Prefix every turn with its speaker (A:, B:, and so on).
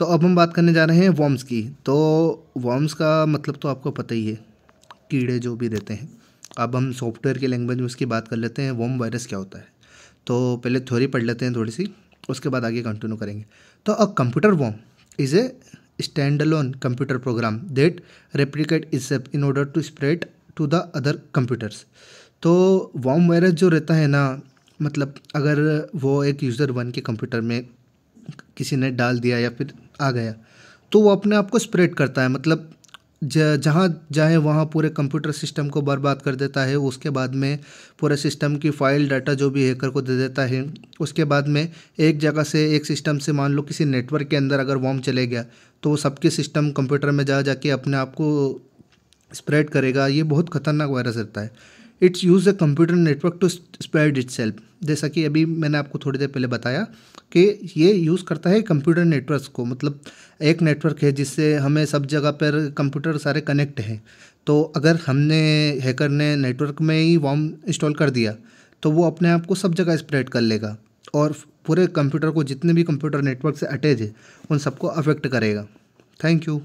A: तो अब हम बात करने जा रहे हैं वॉम्स की तो वॉम्स का मतलब तो आपको पता ही है कीड़े जो भी रहते हैं अब हम सॉफ्टवेयर के लैंग्वेज में उसकी बात कर लेते हैं वॉम वायरस क्या होता है तो पहले थ्योरी पढ़ लेते हैं थोड़ी सी उसके बाद आगे कंटिन्यू करेंगे तो uh computer worm is a stand alone computer program that replicates in order to spread to the other computers तो वॉम वायरस जो रहता है ना मतलब अगर वो एक यूज़र वन के कंप्यूटर में किसी ने डाल दिया या फिर आ गया तो वो अपने आप को स्प्रेड करता है मतलब जहाँ जाए वहाँ पूरे कंप्यूटर सिस्टम को बर्बाद कर देता है उसके बाद में पूरे सिस्टम की फाइल डाटा जो भी हैकर को दे देता है उसके बाद में एक जगह से एक सिस्टम से मान लो किसी नेटवर्क के अंदर अगर वॉम चले गया तो वो सबके सिस्टम कंप्यूटर में जा जाके अपने आप को स्प्रेड करेगा ये बहुत खतरनाक वायरस रहता है it's use a computer network to spread it जैसा कि अभी मैंने आपको थोड़ी देर पहले बताया कि ये यूज़ करता है कंप्यूटर नेटवर्क को मतलब एक नेटवर्क है जिससे हमें सब जगह पर कंप्यूटर सारे कनेक्ट हैं तो अगर हमने हैकर ने नेटवर्क में ही वॉम इंस्टॉल कर दिया तो वो अपने आप को सब जगह स्प्रेड कर लेगा और पूरे कंप्यूटर को जितने भी कंप्यूटर नेटवर्क से अटैच है उन सबको अफेक्ट करेगा थैंक यू